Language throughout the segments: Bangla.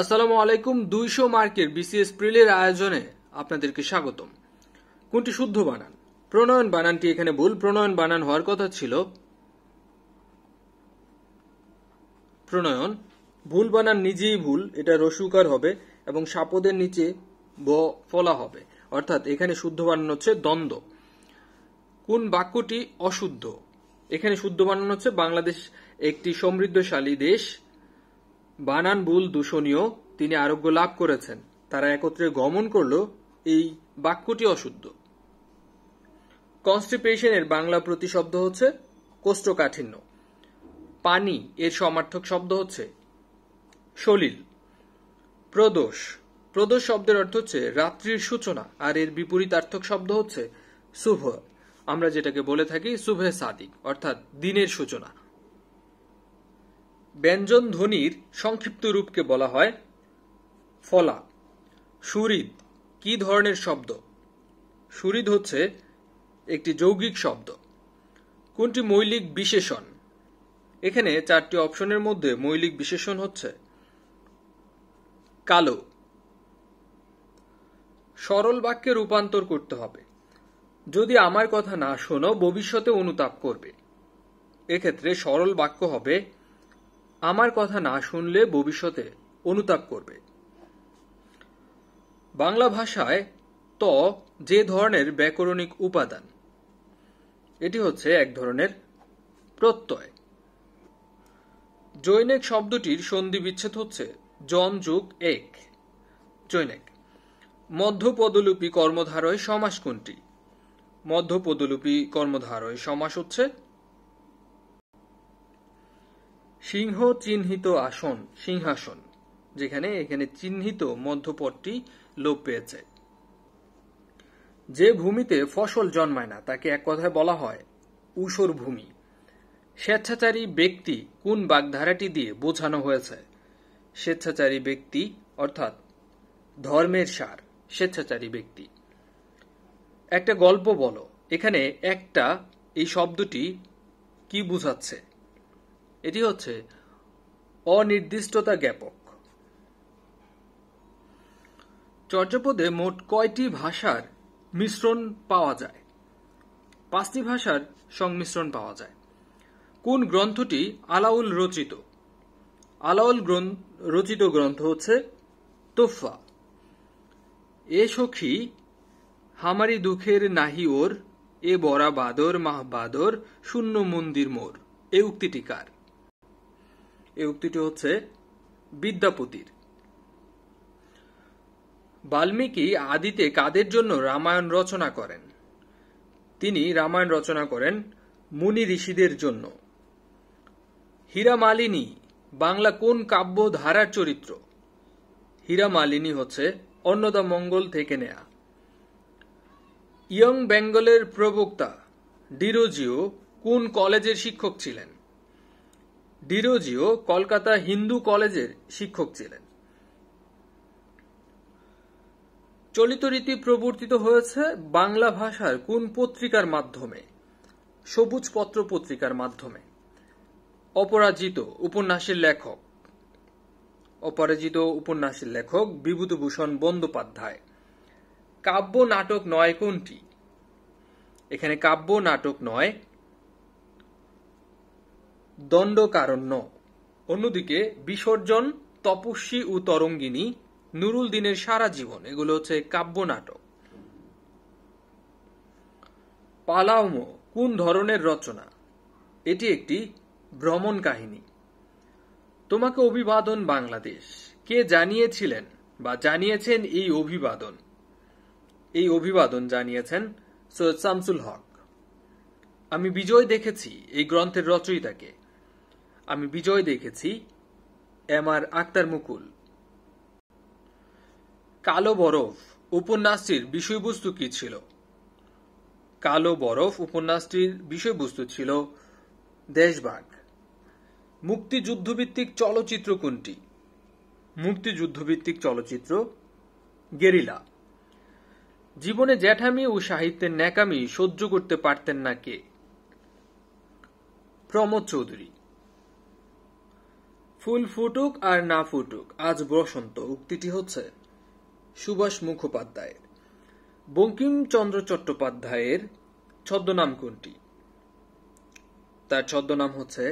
আসসালামু আলাইকুম দুইশো মার্কের বিসিএস প্রিলের আয়োজনে আপনাদেরকে স্বাগতম কোনটি শুদ্ধ বানান প্রণয়ন বানানটি এখানে ভুল প্রণয়ন বানান হওয়ার কথা ছিল প্রণয়ন ভুল বানান নিজেই ভুল এটা রসুকার হবে এবং সাপদের নিচে ব ফলা হবে অর্থাৎ এখানে শুদ্ধ বানান হচ্ছে দ্বন্দ্ব কোন বাক্যটি অশুদ্ধ এখানে শুদ্ধ বানান হচ্ছে বাংলাদেশ একটি সমৃদ্ধশালী দেশ বানান ভুল দূষণীয় তিনি আরোগ্য লাভ করেছেন তারা একত্রে গমন করল এই বাক্যটি অশুদ্ধ কনস্টিপেশনের বাংলা প্রতিশব্দ হচ্ছে কোষ্ঠকাঠিন্য পানি এর সমার্থক শব্দ হচ্ছে সলিল প্রদোষ প্রদোষ শব্দের অর্থ হচ্ছে রাত্রির সূচনা আর এর বিপরীতার্থক শব্দ হচ্ছে শুভ আমরা যেটাকে বলে থাকি শুভে সাদিক অর্থাৎ দিনের সূচনা ব্যঞ্জন ধ্বনির সংক্ষিপ্ত রূপকে বলা হয় ফলা সুরিদ কি ধরনের শব্দ সুরিদ হচ্ছে একটি যৌগিক শব্দ কোনটি মৌলিক বিশেষণ এখানে চারটি অপশনের মধ্যে মৌলিক বিশেষণ হচ্ছে কালো সরল বাক্যে রূপান্তর করতে হবে যদি আমার কথা না শোনো ভবিষ্যতে অনুতাপ করবে এক্ষেত্রে সরল বাক্য হবে আমার কথা না শুনলে ভবিষ্যতে অনুতাপ করবে বাংলা ভাষায় ত যে ধরনের ব্যাকরণিক উপাদান এটি হচ্ছে এক ধরনের প্রত্যয় জৈনেক শব্দটির সন্ধি বিচ্ছেদ হচ্ছে জন যুগ এক জৈনেক মধ্যপদলুপী কর্মধারয় সমাস কোনটি মধ্যপদলুপী কর্মধারয় সমাস হচ্ছে সিংহ চিহ্নিত আসন সিংহাসন যেখানে এখানে চিহ্নিত মধ্যপটটি লোপ পেয়েছে যে ভূমিতে ফসল জন্মায় না তাকে এক কথায় বলা হয় উসর ভূমি স্বেচ্ছাচারী ব্যক্তি কোন বাগধারাটি দিয়ে বোঝানো হয়েছে স্বেচ্ছাচারী ব্যক্তি অর্থাৎ ধর্মের সার স্বেচ্ছাচারী ব্যক্তি একটা গল্প বলো এখানে একটা এই শব্দটি কি বুঝাচ্ছে এটি হচ্ছে অনির্দিষ্টতা জ্ঞাপক চর্যাপদে মোট কয়টি ভাষার মিশ্রণ পাওয়া যায় পাঁচটি ভাষার সংমিশ্রণ পাওয়া যায় কোন গ্রন্থটি আলাউল রচিত আলাউল রচিত গ্রন্থ হচ্ছে তোফা এ সখী হামারি দুঃখের নাহি ওর এ বরা বাদর মাহ বাদর শূন্য মন্দির মোর এ উক্তিটি কার এই উক্তিটি হচ্ছে বিদ্যাপতির বাল্মীকি আদিতে কাদের জন্য রামায়ণ রচনা করেন তিনি রামায়ণ রচনা করেন মুনি ঋষিদের জন্য হীরামালিনী বাংলা কোন কাব্য ধারার চরিত্র হীরামালিনী হচ্ছে অন্নদা মঙ্গল থেকে নেয়া ইয়ং বেঙ্গলের প্রবক্তা ডিরোজিও কোন কলেজের শিক্ষক ছিলেন ডিরোজিও কলকাতা হিন্দু কলেজের শিক্ষক ছিলেন চলিত রীতি প্রবর্তিত হয়েছে বাংলা ভাষার কোন পত্রিকার মাধ্যমে সবুজ পত্র পত্রিকার মাধ্যমে অপরাজিত উপন্যাসের লেখক অপরাজিত উপন্যাসের লেখক বিভূতিভূষণ বন্দ্যোপাধ্যায় কাব্য নাটক নয় কোনটি এখানে কাব্য নাটক নয় দণ্ডকারণ্য অন্যদিকে বিসর্জন তপস্বী ও তরঙ্গিনী নুরুল দিনের সারা জীবন এগুলো হচ্ছে কাব্য নাটক পালাওম কোন ধরনের রচনা এটি একটি ভ্রমণ কাহিনী তোমাকে অভিবাদন বাংলাদেশ কে জানিয়েছিলেন বা জানিয়েছেন এই অভিবাদন এই অভিবাদন জানিয়েছেন সৈয়দ শামসুল হক আমি বিজয় দেখেছি এই গ্রন্থের রচয়িতাকে আমি বিজয় দেখেছি এম আর আক্তার মুকুল কালো বরফ উপন্যাসটির বিষয়বস্তু কি ছিল কালো বরফ উপন্যাসটির বিষয়বস্তু ছিল দেশবাগ মুক্তিযুদ্ধভিত্তিক চলচ্চিত্র কোনটি মুক্তিযুদ্ধভিত্তিক চলচ্চিত্র গেরিলা জীবনে জ্যাঠামি ও সাহিত্যের ন্যাকামি সহ্য করতে পারতেন না কে প্রমোদ চৌধুরী ফুল ফুটুক আর না ফুটুক আজ বসন্ত উক্তিটি হচ্ছে সুভাষ মুখোপাধ্যায়ের বঙ্কিমচন্দ্র চট্টোপাধ্যায়ের ছদ্মনাম কোনটি তার ছদ্মনাম হচ্ছে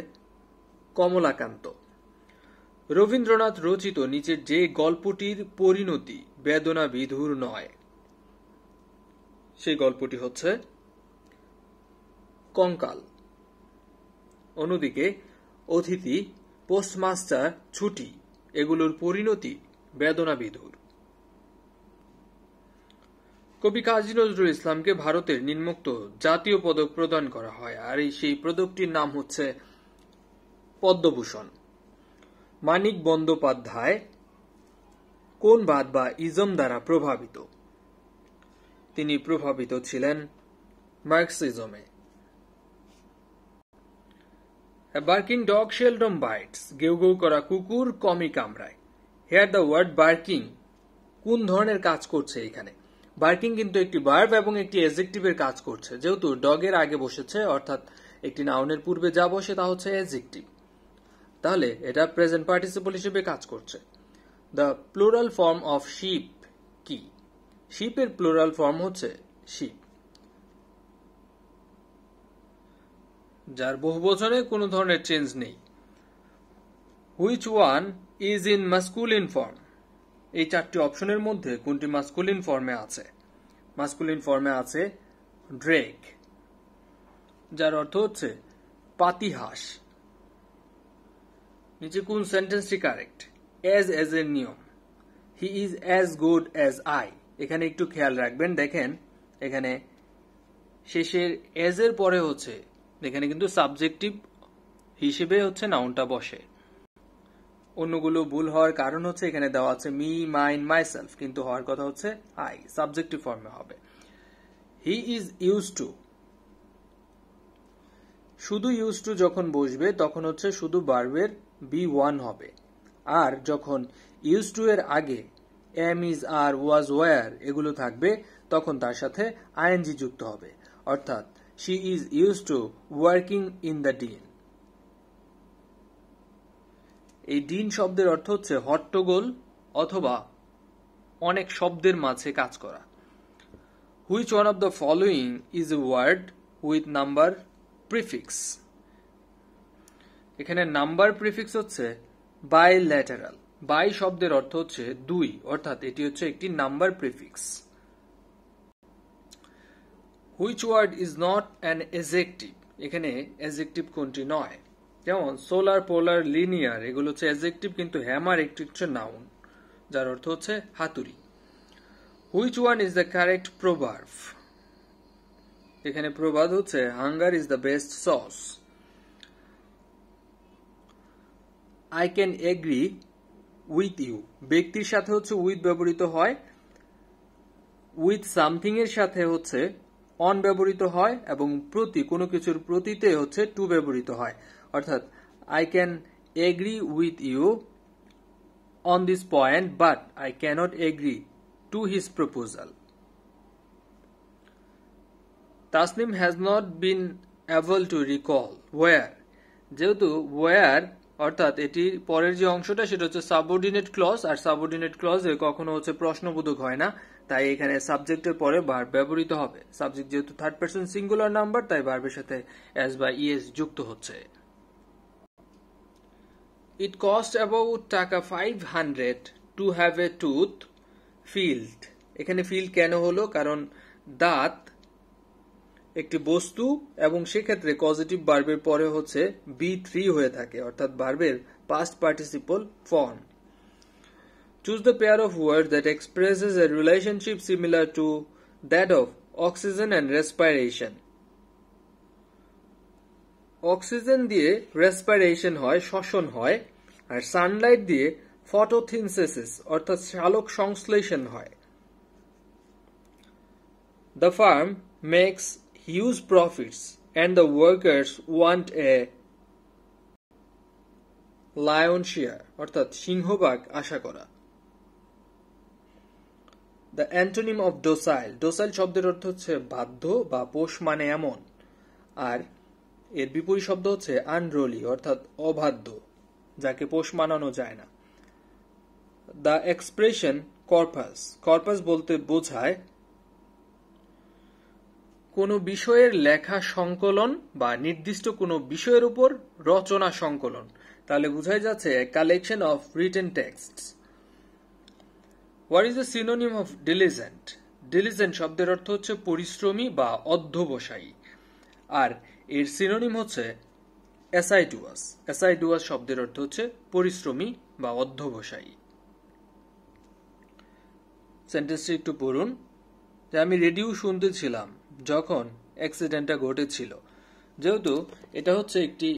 কমলাকান্ত রবীন্দ্রনাথ রচিত নিচের যে গল্পটির পরিণতি বেদনা বিধুর নয় সেই গল্পটি হচ্ছে কঙ্কাল অন্যদিকে অতিথি পোস্টমাস্টার ছুটি এগুলোর পরিণতি বেদনাবিধুর কবি কাজী নজরুল ইসলামকে ভারতের নিম্মুক্ত জাতীয় পদক প্রদান করা হয় আর এই সেই পদকটির নাম হচ্ছে পদ্মভূষণ মানিক বন্দ্যোপাধ্যায় কোন বাদ বা ইজম দ্বারা প্রভাবিত তিনি প্রভাবিত ছিলেন মার্ক্সিজমে বার্কিং ডগ শেলডম বাইটস গেউ গেউ করা কুকুর কমই কামড়ায় হেয়ার দ্য ওয়ার্ড বার্কিং কোন ধরনের কাজ করছে এখানে বার্কিং কিন্তু একটি বার্ব এবং একটি এজেক্টিভের কাজ করছে যেহেতু ডগের আগে বসেছে অর্থাৎ একটি নাউনের পূর্বে যা বসে তা হচ্ছে এজেক্টিভ তাহলে এটা প্রেজেন্ট পার্টিসিপল হিসেবে কাজ করছে the plural form of ship কি শিপের প্লোরাল ফর্ম হচ্ছে শিপ যার বহু বছরে কোনো ধরনের চেঞ্জ নেই which one is in masculine form এই চারটি অপশনের মধ্যে কোনটি মাস্কুলিন ফর্মে আছে মাস্কুলিন ফর্মে আছে ড্রেক যার অর্থ হচ্ছে পাতিহাস নিচে কোন সেন্টেন্সটি কারেক্ট অ্যাজ অ্যাজ এর নিয়ম he is as good as I এখানে একটু খেয়াল রাখবেন দেখেন এখানে শেষের এজ এর পরে হচ্ছে এখানে কিন্তু সাবজেক্টিভ হিসেবে হচ্ছে নাউনটা বসে অন্যগুলো ভুল হওয়ার কারণ হচ্ছে এখানে দেওয়া আছে মি মাইন মাই সেলফ কিন্তু হওয়ার কথা হচ্ছে আই সাবজেক্টিভ ফর্মে হবে হি ইজ ইউজ টু শুধু ইউজ টু যখন বসবে তখন হচ্ছে শুধু বার্বের বি ওয়ান হবে আর যখন ইউজ টু এর আগে am is are was were এগুলো থাকবে তখন তার সাথে আইএনজি যুক্ত হবে অর্থাৎ She is used to working in the dean এই ডিন শব্দের অর্থ হচ্ছে হট্টগোল অথবা অনেক শব্দের মাঝে কাজ করা which one of the following is a word with number prefix এখানে নাম্বার প্রিফিক্স হচ্ছে ল্যাটারাল বাই শব্দের অর্থ হচ্ছে দুই অর্থাৎ এটি হচ্ছে একটি number prefix which word is not an adjective এখানে এজেকটিভ কোনটি নয় যেমন সোলার পোলার লিনিয়ার এগুলো হচ্ছে এজেকটিভ কিন্তু হ্যামার একটি হচ্ছে নাউন যার অর্থ হচ্ছে হাতুড়ি which one is the correct proverb এখানে প্রবাদ হচ্ছে hunger is the best sauce I can agree with you ব্যক্তির সাথে হচ্ছে উইথ ব্যবহৃত হয় উইথ সামথিং এর সাথে হচ্ছে অন ব্যবহৃত হয় এবং প্রতি কোনো কিছুর প্রতিতে হচ্ছে টু ব্যবহৃত হয় অর্থাৎ I can agree with you on this point but I cannot agree to his proposal Tasnim has not been able to recall were যেহেতু ওয়ার অর্থাৎ এটি পরের যে অংশটা সেটা হচ্ছে সাবঅর্ডিনেট ক্লস আর সাবঅর্ডিনেট ক্লজে কখনো হচ্ছে প্রশ্নবোধক হয় না তাই এখানে সাবজেক্টের পরে ভার্ব ব্যবহৃত হবে সাবজেক্ট যেহেতু থার্ড পার্সন সিঙ্গুলার নাম্বার তাই ভার্বের সাথে এস বা ইএস যুক্ত হচ্ছে it cost about taka five hundred to have a tooth filled এখানে ফিল্ড কেন হলো কারণ দাঁত একটি বস্তু এবং সেক্ষেত্রে পজিটিভ বার্বের পরে হচ্ছে বি থ্রি হয়ে থাকে অর্থাৎ বার্বের past participle form Choose the pair of words that expresses a relationship similar to that of oxygen and respiration. Oxygen দিয়ে রেসপাইরেশন হয় শ্বসন হয় আর সানলাইট দিয়ে ফটোথিনসেসিস অর্থাৎ শালক সংশ্লেষণ হয় the firm makes huge profits and the workers want a lion অর্থাৎ সিংহবাগ আশা করা the antonym of docile docile শব্দের অর্থ হচ্ছে বাধ্য বা পোষ মানে এমন আর এর বিপরীত শব্দ হচ্ছে আনরোলি অর্থাৎ অবাধ্য যাকে পোষ মানানো যায় না দ্য এক্সপ্রেশন কর্পাস কর্পাস বলতে বোঝায় কোনো বিষয়ের লেখা সংকলন বা নির্দিষ্ট কোনো বিষয়ের উপর রচনা সংকলন তাহলে বোঝাই যাচ্ছে collection of written text what is the synonym of diligent diligent শব্দের অর্থ হচ্ছে পরিশ্রমী বা অধ্যবসায়ী আর এর সিনোনিম হচ্ছে অ্যাসাইডুয়াস অ্যাসাইডুয়াস শব্দের অর্থ হচ্ছে পরিশ্রমী বা অধ্যবসায়ী সেন্টেন্সটি একটু পড়ুন যে আমি রেডিও শুনতেছিলাম যখন অ্যাক্সিডেন্টটা ঘটেছিল যেহেতু এটা হচ্ছে একটি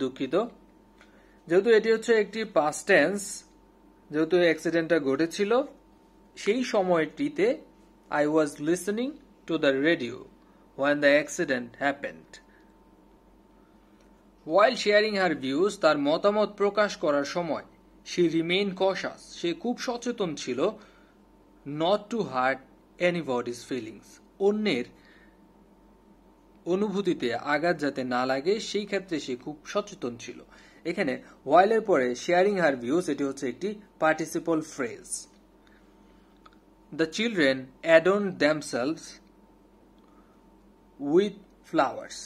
দুঃখিত যেহেতু এটি হচ্ছে একটি পাস্টেন্স যেহেতু অ্যাক্সিডেন্টটা ঘটেছিল সেই সময়টিতে I was listening to the radio when the accident happened while sharing her views তার মতামত প্রকাশ করার সময় সে রিমেইন কশাস সে খুব সচেতন ছিল not to hurt anybody's feelings অন্যের অনুভূতিতে আঘাত যাতে না লাগে সেই ক্ষেত্রে সে খুব সচেতন ছিল এখানে এর পরে শেয়ারিং হার ভিউজ এটি হচ্ছে একটি participle phrase the children adorned themselves with flowers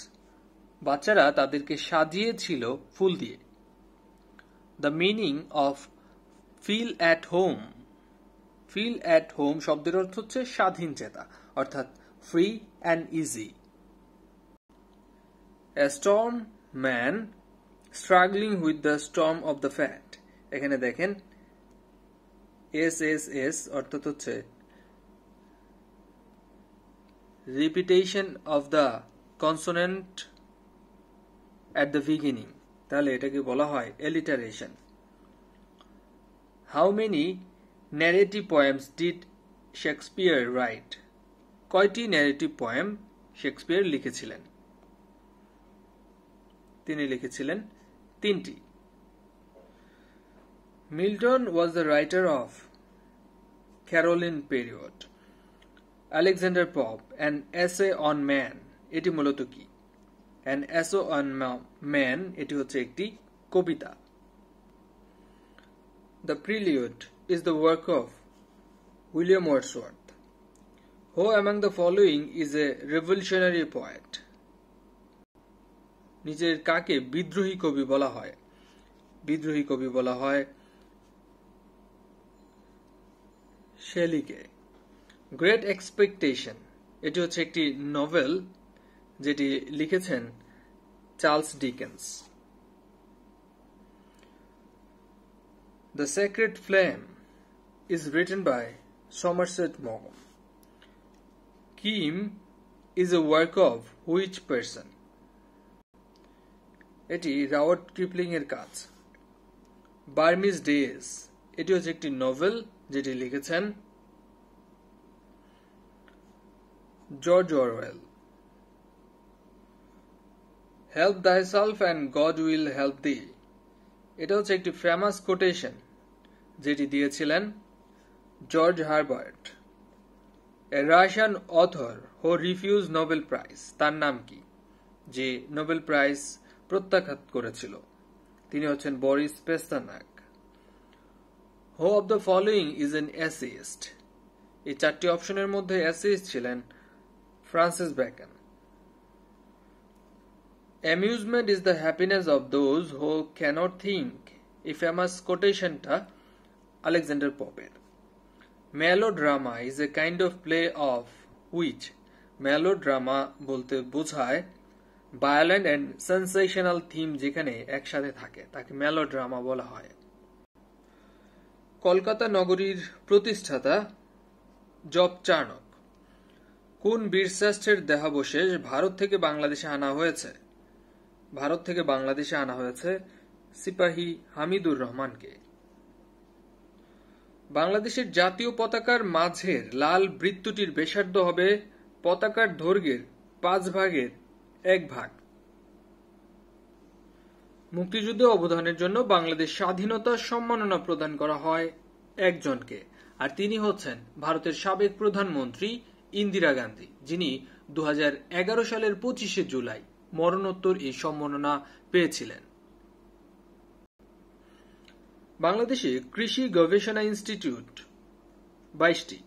বাচ্চারা তাদেরকে সাজিয়েছিল ফুল দিয়ে the meaning of feel at home feel at home শব্দের অর্থ হচ্ছে স্বাধীন চেতা অর্থাৎ free and easy A man struggling with the storm of the fate এখানে দেখেন এস এস এস অর্থাৎ হচ্ছে repetition of the consonant at the beginning তাহলে এটাকে বলা হয় alliteration how many narrative poems did Shakespeare right কয়টি ন্যারেটিভ পয়েম শেক্সপিয়ার লিখেছিলেন তিনি লিখেছিলেন তিনটি Milton was the writer of Caroline period Alexander Pope an essay on man এটি মূলত কি অ্যান ও অন ম্যান এটি হচ্ছে একটি কবিতা the prelude is the work of William Wordsworth who among the following is a revolutionary poet নিজের কাকে বিদ্রোহী কবি বলা হয় বিদ্রোহী কবি বলা হয় শেলিকে গ্রেট এক্সপেকটেশন এটি হচ্ছে একটি নভেল যেটি লিখেছেন Charles Dickens the sacred flame is written by Somerset Maugham Kim is a work of which person এটি রাওয়ার্ড কিপলিং এর কাজ বার্মিজ ডেজ এটি হচ্ছে একটি নভেল যেটি লিখেছেন George Orwell help thyself and God will help thee এটা হচ্ছে একটি ফেমাস কোটেশন যেটি দিয়েছিলেন George Herbert Russian author who refuse Nobel Prize তার নাম কি যে নোবেল প্রাইজ প্রত্যাখ্যাত করেছিল তিনি হচ্ছেন Boris Pasternak who of the following is an essayist এই চারটি অপশনের মধ্যে অ্যাসিস্ট ছিলেন Francis Bacon amusement is the happiness of those who cannot think এই ফেমাস কোটেশনটা আলেকজান্ডার পপের melodrama is a kind of play of which melodrama বলতে বোঝায় ভায়োলেন্ট অ্যান্ড সেন্সেশনাল থিম যেখানে একসাথে থাকে তাকে মেলোড্রামা বলা হয় কলকাতা নগরীর প্রতিষ্ঠাতা জব চার্নক কোন বীরশ্রেষ্ঠের দেহাবশেষ ভারত থেকে বাংলাদেশে আনা হয়েছে ভারত থেকে বাংলাদেশে আনা হয়েছে সিপাহী হামিদুর রহমানকে বাংলাদেশের জাতীয় পতাকার মাঝের লাল বৃত্তটির বেসার্ধ হবে পতাকার দৈর্ঘ্যের পাঁচ ভাগের এক ভাগ মুক্তিযুদ্ধে অবদানের জন্য বাংলাদেশ স্বাধীনতা সম্মাননা প্রদান করা হয় একজনকে আর তিনি হচ্ছেন ভারতের সাবেক প্রধানমন্ত্রী ইন্দিরা গান্ধী যিনি দু সালের পঁচিশে জুলাই মরণোত্তর এই সম্মাননা পেয়েছিলেন বাংলাদেশে কৃষি গবেষণা ইনস্টিটিউট বাইশটি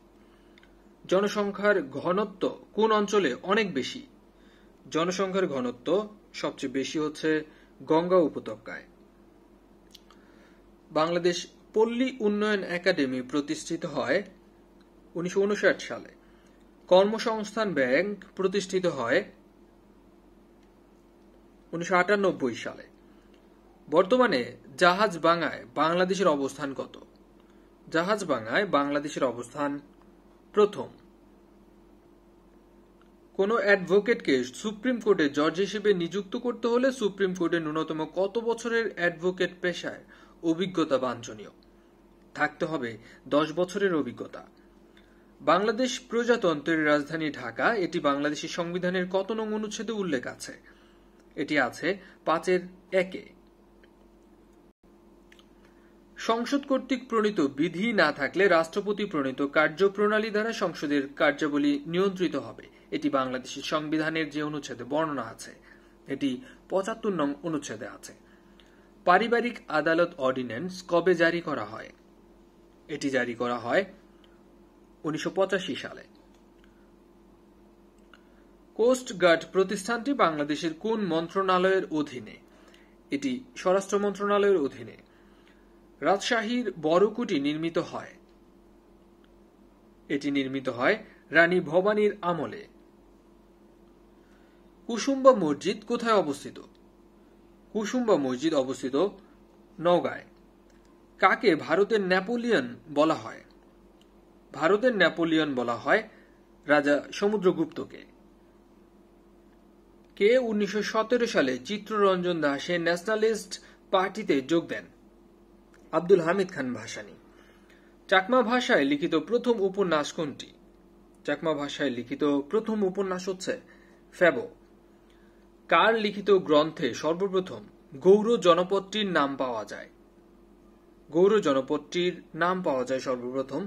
জনসংখ্যার ঘনত্ব কোন অঞ্চলে অনেক বেশি জনসংখ্যার ঘনত্ব সবচেয়ে বেশি হচ্ছে গঙ্গা উপত্যকায় বাংলাদেশ পল্লী উন্নয়ন একাডেমি প্রতিষ্ঠিত হয় উনিশশো সালে কর্মসংস্থান ব্যাংক প্রতিষ্ঠিত হয় উনিশশো সালে বর্তমানে জাহাজ বাংলায় বাংলাদেশের অবস্থান কত জাহাজ বাংলায় বাংলাদেশের অবস্থান প্রথম কোনো অ্যাডভোকেটকে সুপ্রিম কোর্টে জজ হিসেবে নিযুক্ত করতে হলে সুপ্রিম কোর্টে ন্যূনতম কত বছরের অ্যাডভোকেট পেশায় অভিজ্ঞতা বাঞ্ছনীয় থাকতে হবে দশ বছরের অভিজ্ঞতা বাংলাদেশ প্রজাতন্ত্রের রাজধানী ঢাকা এটি বাংলাদেশের সংবিধানের কত নং অনুচ্ছেদে উল্লেখ আছে এটি আছে পাঁচের একে সংসদ কর্তৃক প্রণীত বিধি না থাকলে রাষ্ট্রপতি প্রণীত কার্যপ্রণালী দ্বারা সংসদের কার্যাবলী নিয়ন্ত্রিত হবে এটি বাংলাদেশের সংবিধানের যে অনুচ্ছেদে বর্ণনা আছে এটি পঁচাত্তর নং অনুচ্ছেদে আছে পারিবারিক আদালত অর্ডিন্যান্স কবে জারি করা হয় এটি জারি করা হয় উনিশশো সালে কোস্ট গার্ড প্রতিষ্ঠানটি বাংলাদেশের কোন মন্ত্রণালয়ের অধীনে এটি স্বরাষ্ট্র মন্ত্রণালয়ের অধীনে রাজশাহীর বড়কুটি নির্মিত হয় এটি নির্মিত হয় রানী ভবানীর আমলে কুসুম্বা মসজিদ কোথায় অবস্থিত কুসুম্বা মসজিদ অবস্থিত নওগাঁয় কাকে ভারতের ন্যাপোলিয়ন বলা হয় ভারতের ন্যাপোলিয়ন বলা হয় রাজা সমুদ্রগুপ্তকে কে উনিশশো সালে চিত্ররঞ্জন দাসের ন্যাশনালিস্ট পার্টিতে যোগ দেন আব্দুল হামিদ খান ভাসানী চাকমা ভাষায় লিখিত প্রথম উপন্যাস কোনটি চাকমা ভাষায় লিখিত প্রথম উপন্যাস হচ্ছে ফ্যাবো কার লিখিত গ্রন্থে সর্বপ্রথম গৌর জনপদটির নাম পাওয়া যায় গৌর জনপদটির নাম পাওয়া যায় সর্বপ্রথম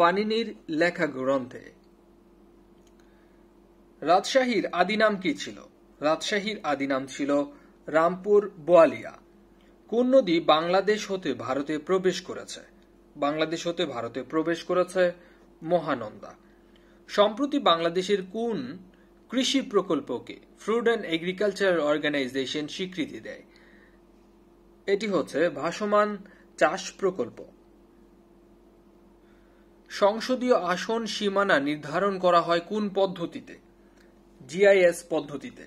পানিনির লেখা গ্রন্থে রাজশাহীর আদি নাম কি ছিল রাজশাহীর আদি নাম ছিল রামপুর বোয়ালিয়া কোন নদী বাংলাদেশ হতে ভারতে প্রবেশ করেছে বাংলাদেশ হতে ভারতে প্রবেশ করেছে মহানন্দা সম্প্রতি বাংলাদেশের কোন কৃষি প্রকল্পকে ফ্রুড অ্যান্ড এগ্রিকালচারাল অর্গানাইজেশন স্বীকৃতি দেয় এটি হচ্ছে ভাসমান চাষ প্রকল্প সংসদীয় আসন সীমানা নির্ধারণ করা হয় কোন পদ্ধতিতে জিআইএস পদ্ধতিতে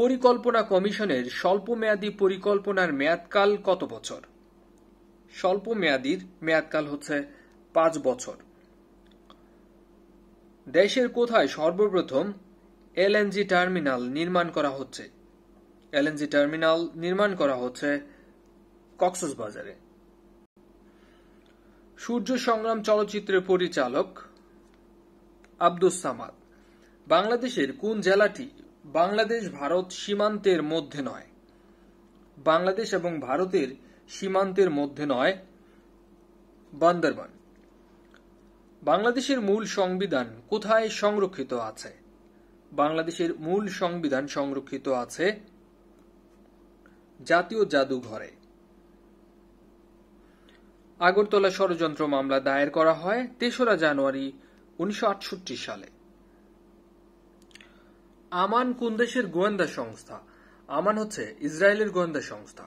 পরিকল্পনা কমিশনের স্বল্পমেয়াদী পরিকল্পনার মেয়াদকাল কত বছর স্বল্পমেয়াদীর মেয়াদকাল হচ্ছে পাঁচ বছর দেশের কোথায় সর্বপ্রথম এলএনজি টার্মিনাল নির্মাণ করা হচ্ছে এলএনজি টার্মিনাল নির্মাণ করা হচ্ছে কক্সবাজারে সূর্য সংগ্রাম চলচ্চিত্রের পরিচালক আব্দুস সামাদ বাংলাদেশের কোন জেলাটি বাংলাদেশ ভারত সীমান্তের মধ্যে নয় বাংলাদেশ এবং ভারতের সীমান্তের মধ্যে নয় বান্দরবান বাংলাদেশের মূল সংবিধান কোথায় সংরক্ষিত আছে বাংলাদেশের মূল সংবিধান সংরক্ষিত আছে জাতীয় জাদুঘরে আগরতলা ষড়যন্ত্র মামলা দায়ের করা হয় তেসরা জানুয়ারি উনিশশো সালে আমান কোন দেশের গোয়েন্দা সংস্থা আমান হচ্ছে ইসরায়েলের গোয়েন্দা সংস্থা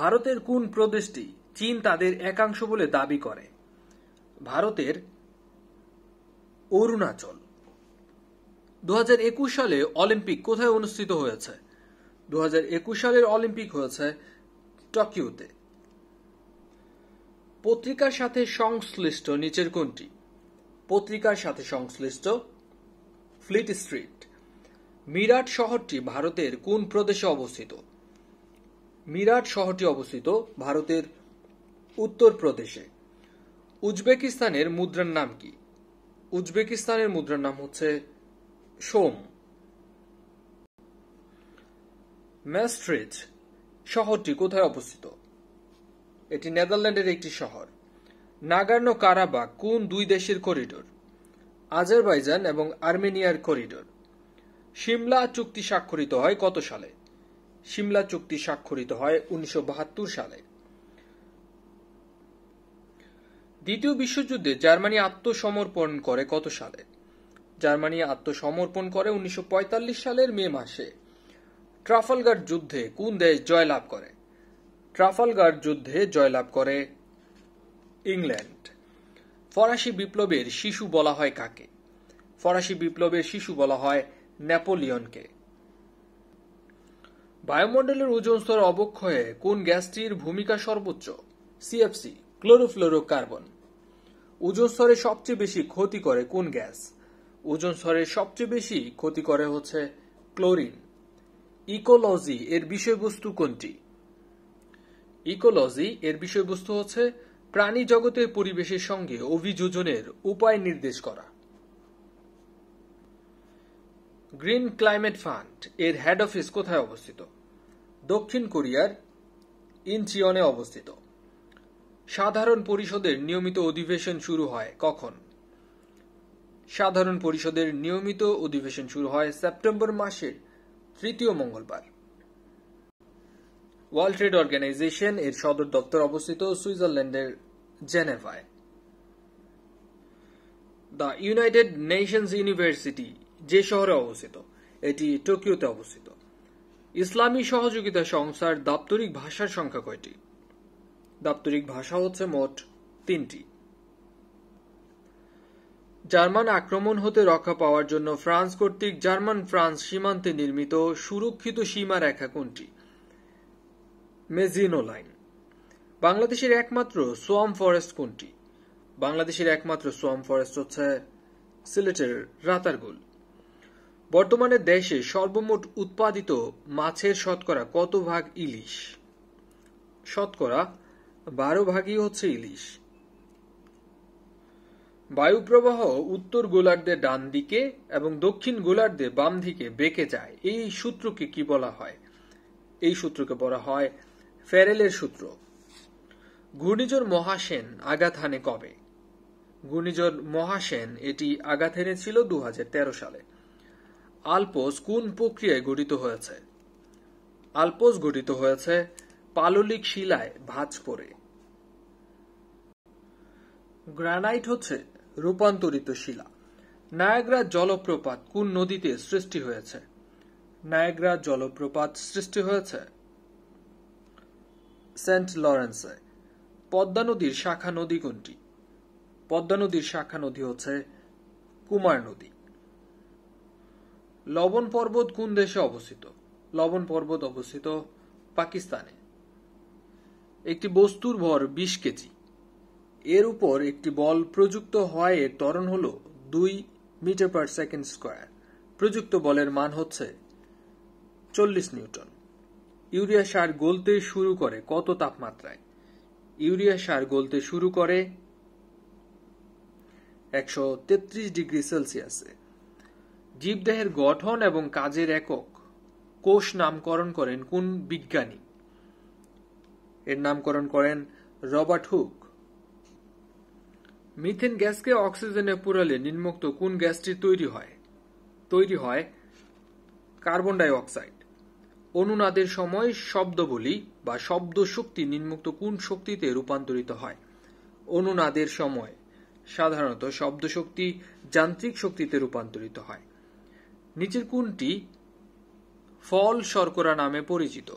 ভারতের কোন প্রদেশটি চীন তাদের একাংশ বলে দাবি করে ভারতের অরুণাচল দু সালে অলিম্পিক কোথায় অনুষ্ঠিত হয়েছে দু সালের অলিম্পিক হয়েছে টোকিওতে পত্রিকার সাথে সংশ্লিষ্ট নিচের কোনটি পত্রিকার সাথে সংশ্লিষ্ট ফ্লিট স্ট্রিট মিরাট শহরটি ভারতের কোন প্রদেশে অবস্থিত মিরাট শহরটি অবস্থিত ভারতের উত্তর প্রদেশে উজবেকিস্তানের মুদ্রার নাম কি উজবেকিস্তানের মুদ্রার নাম হচ্ছে সোম ম্যাস্ট্রিজ শহরটি কোথায় অবস্থিত এটি নেদারল্যান্ডের একটি শহর নাগার্ন কারাবা কোন দুই দেশের করিডোর আজারবাইজান এবং আর্মেনিয়ার করিডোর সিমলা চুক্তি স্বাক্ষরিত হয় কত সালে সিমলা চুক্তি স্বাক্ষরিত হয় উনিশশো সালে দ্বিতীয় বিশ্বযুদ্ধে জার্মানি আত্মসমর্পণ করে কত সালে জার্মানি আত্মসমর্পণ করে উনিশশো সালের মে মাসে ট্রাফালগার যুদ্ধে কোন দেশ জয়লাভ করে ট্রাফালগার যুদ্ধে জয়লাভ করে ইংল্যান্ড ফরাসি বিপ্লবের শিশু বলা হয় কাকে ফরাসি বিপ্লবের শিশু বলা হয় ন্যাপোলিয়নকে বায়ুমণ্ডলের ওজন স্তর অবক্ষয়ে কোন গ্যাসটির ভূমিকা সর্বোচ্চ সিএফসি ক্লোরোফ্লোরোকার্বন ওজোন স্তরে সবচেয়ে বেশি ক্ষতি করে কোন গ্যাস ওজন স্তরে সবচেয়ে বেশি ক্ষতি করে হচ্ছে ক্লোরিন ইকোলজি এর বিষয়বস্তু কোনটি ইকোলজি এর বিষয়বস্তু হচ্ছে প্রাণী জগতের পরিবেশের সঙ্গে অভিযোজনের উপায় নির্দেশ করা গ্রিন ক্লাইমেট ফান্ড এর হেড অফিস কোথায় অবস্থিত দক্ষিণ কোরিয়ার ইনচিয়নে অবস্থিত সাধারণ পরিষদের নিয়মিত অধিবেশন শুরু হয় কখন সাধারণ পরিষদের নিয়মিত অধিবেশন শুরু হয় সেপ্টেম্বর মাসের তৃতীয় মঙ্গলবার ওয়ার্ল্ড ট্রেড অর্গানাইজেশন এর সদর দপ্তর অবস্থিত সুইজারল্যান্ডের জেনেভায় দ্য ইউনাইটেড নেশনস ইউনিভার্সিটি যে শহরে অবস্থিত এটি টোকিওতে অবস্থিত ইসলামী সহযোগিতা সংস্থার দাপ্তরিক ভাষার সংখ্যা কয়টি দাপ্তরিক ভাষা হচ্ছে মোট তিনটি জার্মান আক্রমণ হতে রক্ষা পাওয়ার জন্য ফ্রান্স কর্তৃক জার্মান ফ্রান্স সীমান্তে নির্মিত সুরক্ষিত সীমা রেখা কোনটি মেজিনো লাইন বাংলাদেশের একমাত্র সোয়াম ফরেস্ট কোনটি বাংলাদেশের একমাত্র সোয়াম ফরেস্ট হচ্ছে সিলেটের রাতারগুল বর্তমানে দেশে সর্বমোট উৎপাদিত মাছের শতকরা কত ভাগ ইলিশ শতকরা বারো ভাগই হচ্ছে ইলিশ বায়ুপ্রবাহ উত্তর গোলার্ধে ডান দিকে এবং দক্ষিণ গোলার্ধে বাম দিকে বেঁকে যায় এই সূত্রকে কি বলা হয় এই সূত্রকে বলা হয় ফেরেলের সূত্র ঘূর্ণিঝড় মহাসেন আঘাত হানে কবে ঘূর্ণিঝড় মহাসেন এটি আঘাত হেনেছিল দু সালে আলপোস কোন প্রক্রিয়ায় গঠিত হয়েছে আলপোস গঠিত হয়েছে পাললিক শিলায় ভাঁজ করে গ্রানাইট হচ্ছে রূপান্তরিত শিলা নায়াগ্রা জলপ্রপাত কোন নদীতে সৃষ্টি হয়েছে নায়াগ্রা জলপ্রপাত সৃষ্টি হয়েছে সেন্ট লরেন্সে পদ্মা নদীর শাখা নদী কোনটি পদ্মা নদীর শাখা নদী হচ্ছে কুমার নদী লবণ পর্বত কোন দেশে অবস্থিত লবণ পর্বত অবস্থিত পাকিস্তানে একটি বস্তুর ভর বিশ কেজি এর উপর একটি বল প্রযুক্ত হওয়ায় এর ত্বরণ হল দুই মিটার পার সেকেন্ড স্কোয়ার প্রযুক্ত বলের মান হচ্ছে চল্লিশ নিউটন ইউরিয়া সার গলতে শুরু করে কত তাপমাত্রায় ইউরিয়া সার গলতে শুরু করে একশো তেত্রিশ ডিগ্রি সেলসিয়াসে জীবদেহের গঠন এবং কাজের একক কোষ নামকরণ করেন কোন বিজ্ঞানী এর নামকরণ করেন রবার্ট হুক মিথেন গ্যাসকে অক্সিজেনে পুরালে নিম্মুক্ত কোন গ্যাসটি তৈরি হয় তৈরি হয় কার্বন ডাই অক্সাইড অনুনাদের সময় শব্দবলি বা শব্দ শক্তি নিম্মুক্ত কোন শক্তিতে রূপান্তরিত হয় অনুনাদের সময় সাধারণত শব্দ শক্তি যান্ত্রিক শক্তিতে রূপান্তরিত হয় নিচের কোনটি ফল শর্করা নামে পরিচিত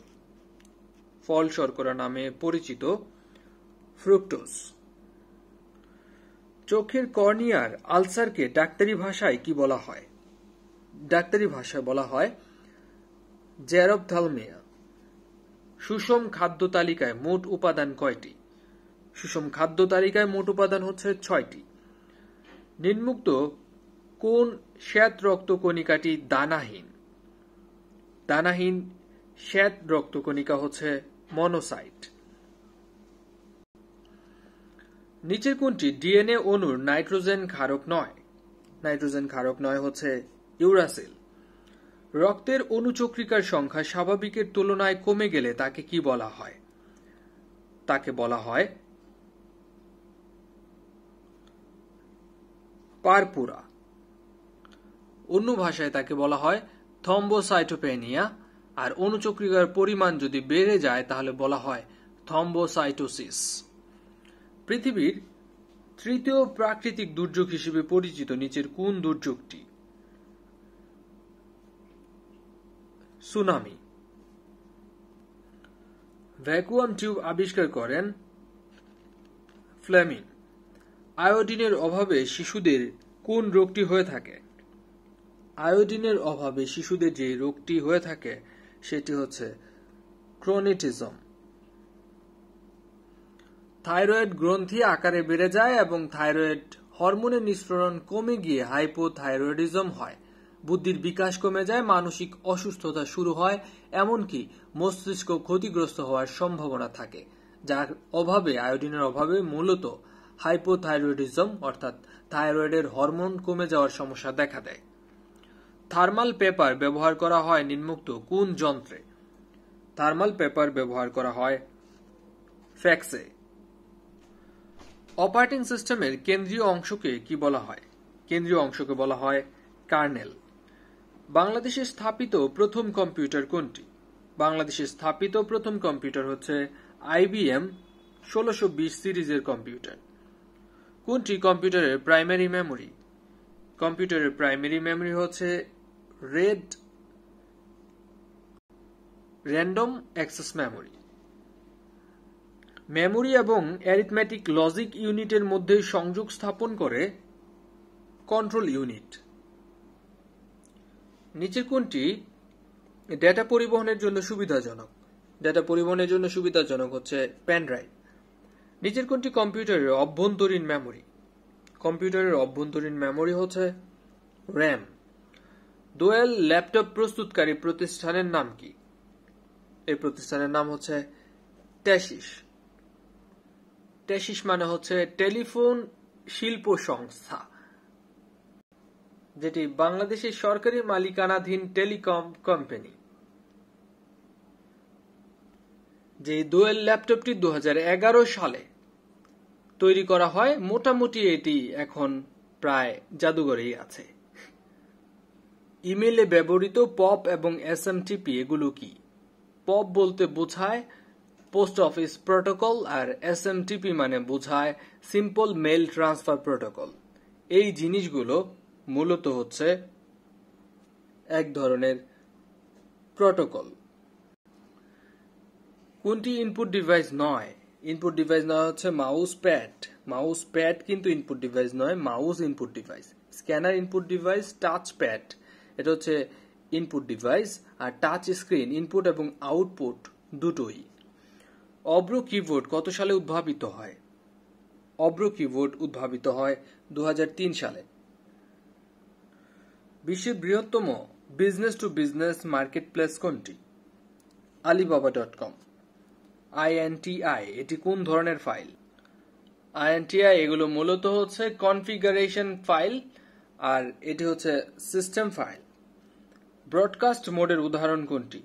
ফল শর্করা নামে পরিচিত ফ্রুক্টোজ চোখের কর্নিয়ার আলসারকে ডাক্তারি ভাষায় কি বলা হয় ডাক্তারি ভাষায় বলা হয় জ্যারবথালমিয়া সুষম খাদ্য তালিকায় মোট উপাদান কয়টি সুষম খাদ্য তালিকায় মোট উপাদান হচ্ছে ছয়টি নিম্মুক্ত কোন শ্বেত রক্তকণিকাটি দানাহীন দানাহীন শ্বেত রক্তকণিকা হচ্ছে মনোসাইট নিচের কোনটি ডিএনএ অণুর নাইট্রোজেন ক্ষারক নয় নাইট্রোজেন ক্ষারক নয় হচ্ছে ইউরাসিল রক্তের অনুচক্রিকার সংখ্যা স্বাভাবিকের তুলনায় কমে গেলে তাকে কি বলা হয় তাকে বলা হয় পারপুরা অন্য ভাষায় তাকে বলা হয় থম্বোসাইটোপেনিয়া আর অনুচক্রিকার পরিমাণ যদি বেড়ে যায় তাহলে বলা হয় থম্বোসাইটোসিস পৃথিবীর তৃতীয় প্রাকৃতিক দুর্যোগ হিসেবে পরিচিত নিচের কোন দুর্যোগটি সুনামি ভ্যাকুয়াম টিউব আবিষ্কার করেন ফ্লেমিন আয়োডিনের অভাবে শিশুদের কোন রোগটি হয়ে থাকে আয়োডিনের অভাবে শিশুদের যে রোগটি হয়ে থাকে সেটি হচ্ছে ক্রোনিটিজম থাইরয়েড গ্রন্থি আকারে বেড়ে যায় এবং থাইরয়েড হরমোনের নিঃসরণ কমে গিয়ে হাইপোথাইরয়েডিজম হয় বুদ্ধির বিকাশ কমে যায় মানসিক অসুস্থতা শুরু হয় এমনকি মস্তিষ্ক ক্ষতিগ্রস্ত হওয়ার সম্ভাবনা থাকে যার অভাবে আয়োডিনের অভাবে মূলত হাইপোথাইরয়েডিজম অর্থাৎ থাইরয়েডের হরমোন কমে যাওয়ার সমস্যা দেখা দেয় থার্মাল পেপার ব্যবহার করা হয় নিম্নোক্ত কোন যন্ত্রে থার্মাল পেপার ব্যবহার করা হয় ফ্যাক্সে অপারেটিং সিস্টেমের কেন্দ্রীয় অংশকে কি বলা হয় কেন্দ্রীয় অংশকে বলা হয় কার্নেল বাংলাদেশে স্থাপিত প্রথম কম্পিউটার কোনটি বাংলাদেশে স্থাপিত প্রথম কম্পিউটার হচ্ছে আইবিএম ষোলোশো সিরিজের কম্পিউটার কোনটি কম্পিউটারের প্রাইমারি মেমোরি কম্পিউটারের প্রাইমারি মেমোরি হচ্ছে read random access memory memory এবং অ্যারিথমেটিক লজিক ইউনিটের মধ্যে সংযোগ স্থাপন করে কন্ট্রোল ইউনিট নিচের কোনটি ডেটা পরিবহনের জন্য সুবিধাজনক ডেটা পরিবহনের জন্য সুবিধাজনক হচ্ছে প্যান ড্রাইভ নিচের কোনটি কম্পিউটারের অভ্যন্তরীণ মেমোরি কম্পিউটারের অভ্যন্তরীণ মেমোরি হচ্ছে র্যাম দোয়েল ল্যাপটপ প্রস্তুতকারী প্রতিষ্ঠানের নাম কি এই প্রতিষ্ঠানের নাম হচ্ছে ট্যাশিস ট্যাশিস মানে হচ্ছে টেলিফোন শিল্প সংস্থা যেটি বাংলাদেশের সরকারি মালিকানাধীন টেলিকম কোম্পানি যে দোয়েল ল্যাপটপটি দু সালে তৈরি করা হয় মোটামুটি এটি এখন প্রায় জাদুঘরেই আছে ইমেলে ব্যবহৃত পপ এবং এসএমটিপি এগুলো কি পপ বলতে বোঝায় পোস্ট অফিস প্রোটোকল আর এসএমটিপি মানে বোঝায় সিম্পল মেল ট্রান্সফার প্রোটোকল এই জিনিসগুলো মূলত হচ্ছে এক ধরনের প্রোটোকল কোনটি ইনপুট ডিভাইস নয় ইনপুট ডিভাইস নয় হচ্ছে মাউস প্যাড মাউস প্যাড কিন্তু ইনপুট ডিভাইস নয় mouse input device scanner input device touch pad এটা হচ্ছে ইনপুট ডিভাইস আর টাচ স্ক্রিন ইনপুট এবং আউটপুট দুটোই অব্র কিবোর্ড কত সালে উদ্ভাবিত হয় অব্র কিবোর্ড উদ্ভাবিত হয় দু সালে বিশ্বের বৃহত্তম business to business market place কোনটি আলিবাবা ডট কম আইএনটিআই এটি কোন ধরনের ফাইল আইএনটিআই এগুলো মূলত হচ্ছে কনফিগারেশন ফাইল আর এটি হচ্ছে সিস্টেম ফাইল ব্রডকাস্ট মোডের উদাহরণ কোনটি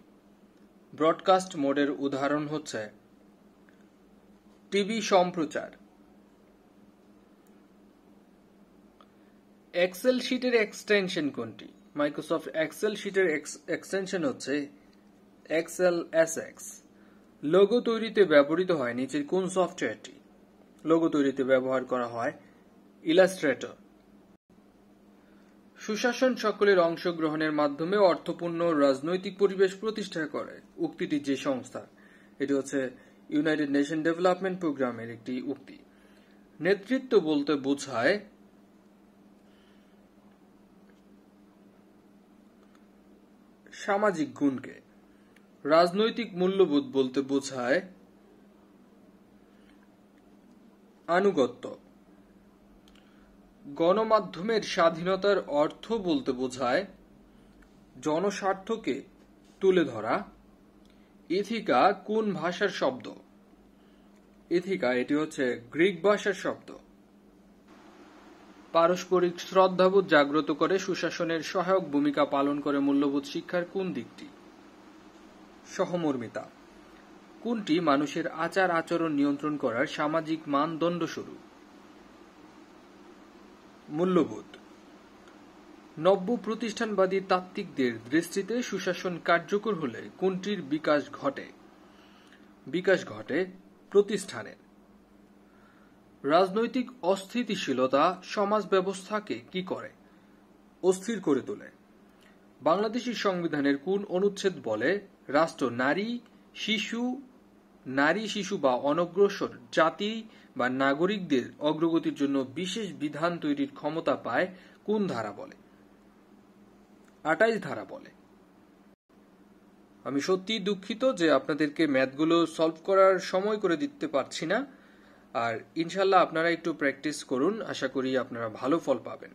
ব্রডকাস্ট মোডের উদাহরণ হচ্ছে টিভি সম্প্রচার এক্সেল শিটের এক্সটেনশন কোনটি মাইক্রোসফট এক্সেল শিটের এক্সটেনশন হচ্ছে এক্সেল এস এক্স লোগো তৈরিতে ব্যবহৃত হয় নিচের কোন সফটওয়্যারটি লোগো তৈরিতে ব্যবহার করা হয় ইলাস্ট্রেটর সুশাসন সকলের অংশগ্রহণের মাধ্যমে অর্থপূর্ণ রাজনৈতিক পরিবেশ প্রতিষ্ঠা করে উক্তিটি যে সংস্থা এটি হচ্ছে ইউনাইটেড নেশন ডেভেলপমেন্ট প্রোগ্রামের একটি উক্তি নেতৃত্ব বলতে বোঝায় সামাজিক গুণকে রাজনৈতিক মূল্যবোধ বলতে বোঝায় আনুগত্য গণমাধ্যমের স্বাধীনতার অর্থ বলতে বোঝায় জনস্বার্থকে তুলে ধরা ইথিকা কোন ভাষার শব্দ ইথিকা এটি হচ্ছে গ্রিক ভাষার শব্দ পারস্পরিক শ্রদ্ধাবোধ জাগ্রত করে সুশাসনের সহায়ক ভূমিকা পালন করে মূল্যবোধ শিক্ষার কোন দিকটি সহমর্মিতা কোনটি মানুষের আচার আচরণ নিয়ন্ত্রণ করার সামাজিক মানদণ্ড স্বরূপ মূল্যবোধ নব্য প্রতিষ্ঠানবাদী তাত্ত্বিকদের দৃষ্টিতে সুশাসন কার্যকর হলে কোনটির বিকাশ ঘটে বিকাশ ঘটে প্রতিষ্ঠানের রাজনৈতিক অস্থিতিশীলতা সমাজ ব্যবস্থাকে কি করে অস্থির করে তোলে বাংলাদেশি সংবিধানের কোন অনুচ্ছেদ বলে রাষ্ট্র নারী শিশু নারী শিশু বা অনগ্রসর জাতি বা নাগরিকদের অগ্রগতির জন্য বিশেষ বিধান তৈরির ক্ষমতা পায় কোন ধারা বলে আটাইশ ধারা বলে আমি সত্যি দুঃখিত যে আপনাদেরকে ম্যাথগুলো সলভ করার সময় করে দিতে পারছি না আর ইনশাল্লাহ আপনারা একটু প্র্যাকটিস করুন আশা করি আপনারা ভালো ফল পাবেন